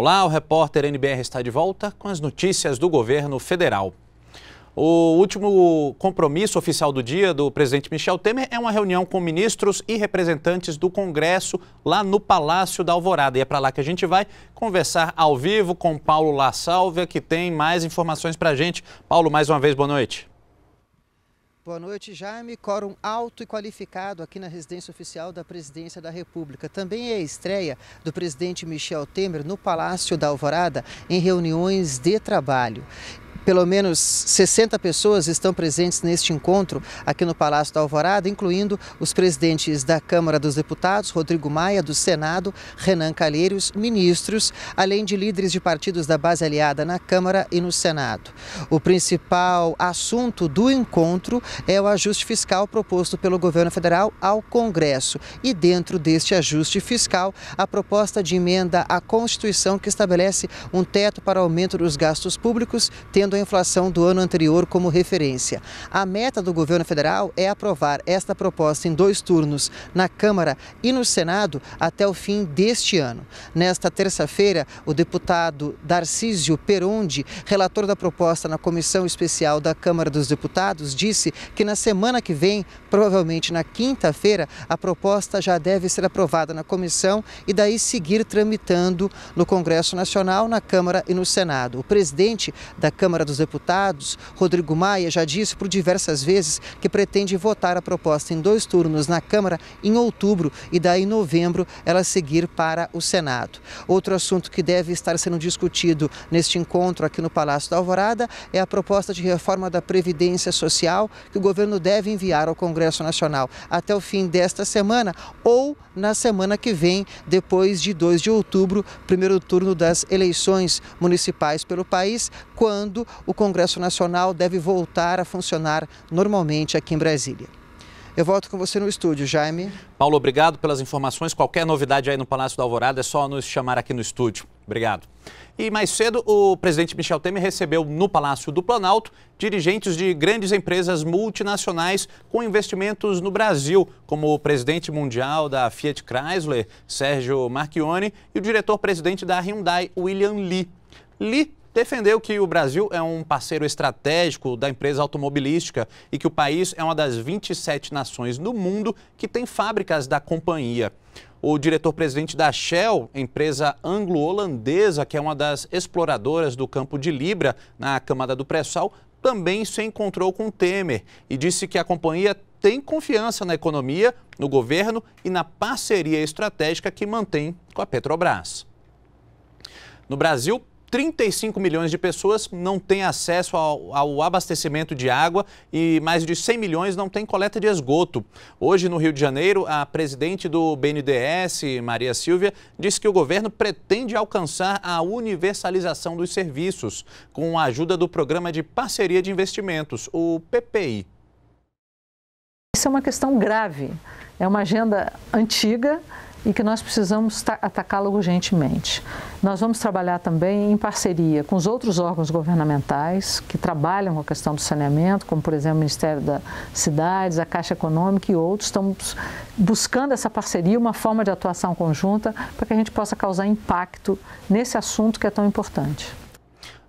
Olá, o repórter NBR está de volta com as notícias do governo federal. O último compromisso oficial do dia do presidente Michel Temer é uma reunião com ministros e representantes do Congresso lá no Palácio da Alvorada. E é para lá que a gente vai conversar ao vivo com Paulo La Sálvia, que tem mais informações para a gente. Paulo, mais uma vez, boa noite. Boa noite, Jaime. Quórum alto e qualificado aqui na residência oficial da Presidência da República. Também é a estreia do presidente Michel Temer no Palácio da Alvorada em reuniões de trabalho pelo menos 60 pessoas estão presentes neste encontro aqui no Palácio da Alvorada, incluindo os presidentes da Câmara dos Deputados, Rodrigo Maia, do Senado, Renan Calheiros, ministros, além de líderes de partidos da base aliada na Câmara e no Senado. O principal assunto do encontro é o ajuste fiscal proposto pelo governo federal ao Congresso. E dentro deste ajuste fiscal, a proposta de emenda à Constituição que estabelece um teto para aumento dos gastos públicos, tendo usando a inflação do ano anterior como referência. A meta do governo federal é aprovar esta proposta em dois turnos, na Câmara e no Senado, até o fim deste ano. Nesta terça-feira, o deputado Darcísio Perondi, relator da proposta na Comissão Especial da Câmara dos Deputados, disse que na semana que vem, provavelmente na quinta-feira, a proposta já deve ser aprovada na comissão e daí seguir tramitando no Congresso Nacional, na Câmara e no Senado. O presidente da Câmara Câmara dos Deputados, Rodrigo Maia já disse por diversas vezes que pretende votar a proposta em dois turnos na Câmara em outubro e daí em novembro ela seguir para o Senado. Outro assunto que deve estar sendo discutido neste encontro aqui no Palácio da Alvorada é a proposta de reforma da Previdência Social que o governo deve enviar ao Congresso Nacional até o fim desta semana ou na semana que vem, depois de 2 de outubro, primeiro turno das eleições municipais pelo país, quando o Congresso Nacional deve voltar a funcionar normalmente aqui em Brasília. Eu volto com você no estúdio, Jaime. Paulo, obrigado pelas informações. Qualquer novidade aí no Palácio da Alvorada é só nos chamar aqui no estúdio. Obrigado. E mais cedo, o presidente Michel Temer recebeu no Palácio do Planalto dirigentes de grandes empresas multinacionais com investimentos no Brasil, como o presidente mundial da Fiat Chrysler, Sérgio Marchione, e o diretor-presidente da Hyundai, William Lee. Lee defendeu que o Brasil é um parceiro estratégico da empresa automobilística e que o país é uma das 27 nações no mundo que tem fábricas da companhia. O diretor-presidente da Shell, empresa anglo-holandesa, que é uma das exploradoras do campo de Libra, na Camada do Pré-Sal, também se encontrou com Temer e disse que a companhia tem confiança na economia, no governo e na parceria estratégica que mantém com a Petrobras. No Brasil, 35 milhões de pessoas não têm acesso ao, ao, abastecimento de água e mais de 100 milhões não têm coleta de esgoto. Hoje, no Rio de Janeiro, a presidente do BNDES, Maria Silvia, disse que o governo pretende alcançar a universalização dos serviços com a ajuda do Programa de Parceria de Investimentos, o PPI. Isso é uma questão grave, é uma agenda antiga e que nós precisamos atacá lo urgentemente. Nós vamos trabalhar também em parceria com os outros órgãos governamentais que trabalham com a questão do saneamento, como por exemplo o Ministério das Cidades, a Caixa Econômica e outros, estamos buscando essa parceria, uma forma de atuação conjunta para que a gente possa causar impacto nesse assunto que é tão importante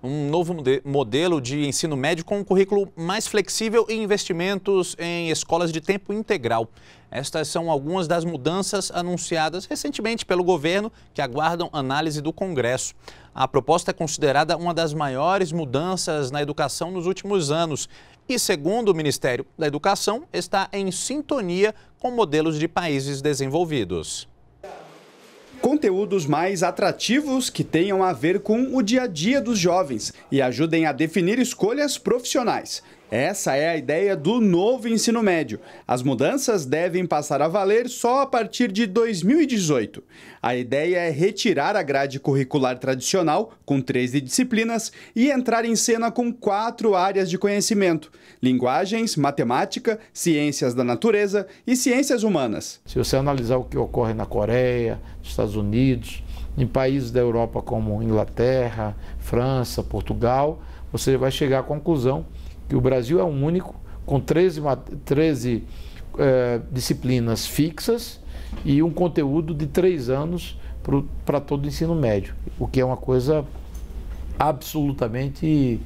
um novo modelo de ensino médio com um currículo mais flexível e investimentos em escolas de tempo integral. Estas são algumas das mudanças anunciadas recentemente pelo governo que aguardam análise do Congresso. A proposta é considerada uma das maiores mudanças na educação nos últimos anos e, segundo o Ministério da Educação, está em sintonia com modelos de países desenvolvidos conteúdos mais atrativos que tenham a ver com o dia a dia dos jovens e ajudem a definir escolhas profissionais. Essa é a ideia do novo ensino médio. As mudanças devem passar a valer só a partir de 2018. A ideia é retirar a grade curricular tradicional, com 13 disciplinas, e entrar em cena com quatro áreas de conhecimento: linguagens, matemática, ciências da natureza e ciências humanas. Se você analisar o que ocorre na Coreia, nos Estados Unidos, em países da Europa como Inglaterra, França, Portugal, você vai chegar à conclusão que o Brasil é um único com 13, 13 é, disciplinas fixas e um conteúdo de três anos para todo o ensino médio, o que é uma coisa absolutamente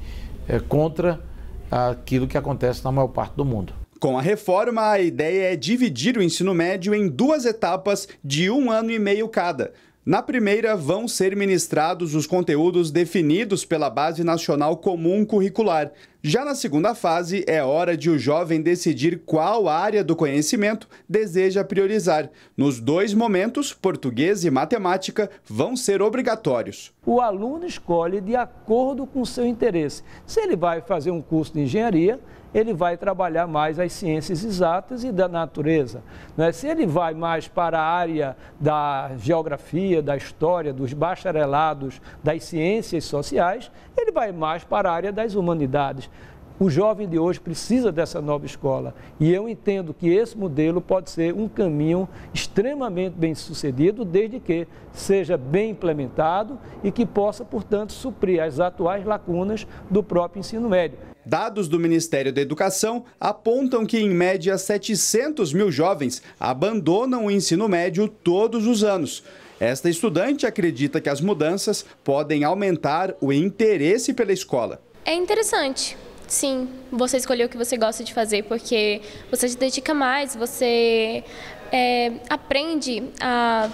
é, contra aquilo que acontece na maior parte do mundo. Com a reforma, a ideia é dividir o ensino médio em duas etapas de um ano e meio cada. Na primeira, vão ser ministrados os conteúdos definidos pela Base Nacional Comum Curricular. Já na segunda fase, é hora de o jovem decidir qual área do conhecimento deseja priorizar. Nos dois momentos, português e matemática vão ser obrigatórios. O aluno escolhe de acordo com o seu interesse. Se ele vai fazer um curso de engenharia, ele vai trabalhar mais as ciências exatas e da natureza. Né? Se ele vai mais para a área da geografia, da história, dos bacharelados, das ciências sociais, ele vai mais para a área das humanidades. O jovem de hoje precisa dessa nova escola e eu entendo que esse modelo pode ser um caminho extremamente bem sucedido, desde que seja bem implementado e que possa, portanto, suprir as atuais lacunas do próprio ensino médio. Dados do Ministério da Educação apontam que, em média, 700 mil jovens abandonam o ensino médio todos os anos. Esta estudante acredita que as mudanças podem aumentar o interesse pela escola. É interessante, Sim, você escolheu o que você gosta de fazer, porque você se dedica mais, você é, aprende a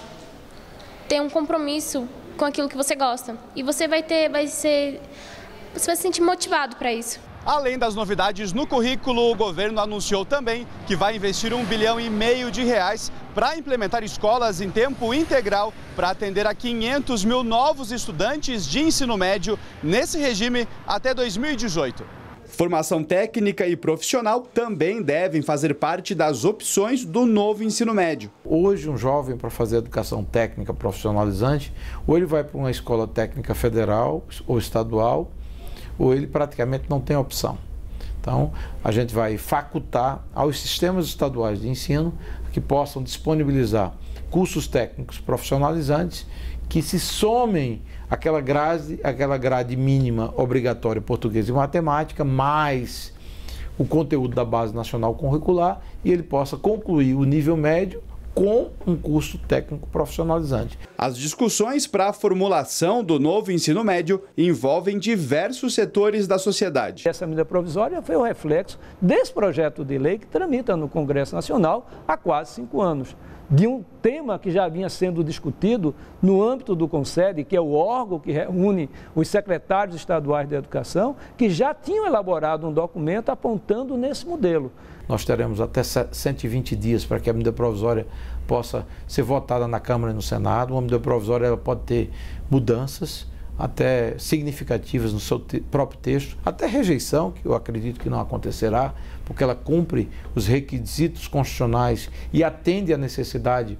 ter um compromisso com aquilo que você gosta. E você vai ter, vai ser, você vai se sentir motivado para isso. Além das novidades no currículo, o governo anunciou também que vai investir um bilhão e meio de reais para implementar escolas em tempo integral para atender a 500 mil novos estudantes de ensino médio nesse regime até 2018. Formação técnica e profissional também devem fazer parte das opções do novo ensino médio. Hoje, um jovem para fazer educação técnica profissionalizante, ou ele vai para uma escola técnica federal ou estadual, ou ele praticamente não tem opção. Então, a gente vai facultar aos sistemas estaduais de ensino que possam disponibilizar cursos técnicos profissionalizantes que se somem aquela grade, aquela grade mínima obrigatória português e matemática, mais o conteúdo da base nacional curricular, e ele possa concluir o nível médio com um curso técnico profissionalizante. As discussões para a formulação do novo ensino médio envolvem diversos setores da sociedade. Essa medida provisória foi o reflexo desse projeto de lei que tramita no Congresso Nacional há quase cinco anos, de um tema que já vinha sendo discutido no âmbito do CONSED, que é o órgão que reúne os secretários estaduais de educação, que já tinham elaborado um documento apontando nesse modelo. Nós teremos até 120 dias para que a medida provisória possa ser votada na Câmara e no Senado. Uma medida provisória ela pode ter mudanças até significativas no seu te próprio texto, até rejeição, que eu acredito que não acontecerá, porque ela cumpre os requisitos constitucionais e atende à necessidade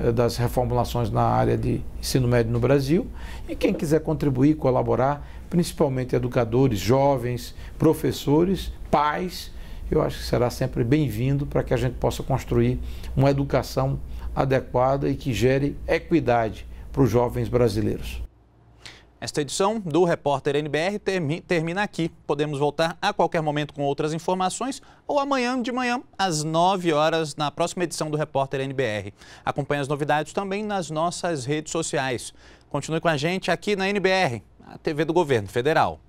eh, das reformulações na área de ensino médio no Brasil. E quem quiser contribuir, colaborar, principalmente educadores, jovens, professores, pais, eu acho que será sempre bem-vindo para que a gente possa construir uma educação adequada e que gere equidade para os jovens brasileiros. Esta edição do Repórter NBR termina aqui. Podemos voltar a qualquer momento com outras informações ou amanhã de manhã, às 9 horas, na próxima edição do Repórter NBR. Acompanhe as novidades também nas nossas redes sociais. Continue com a gente aqui na NBR, a TV do Governo Federal.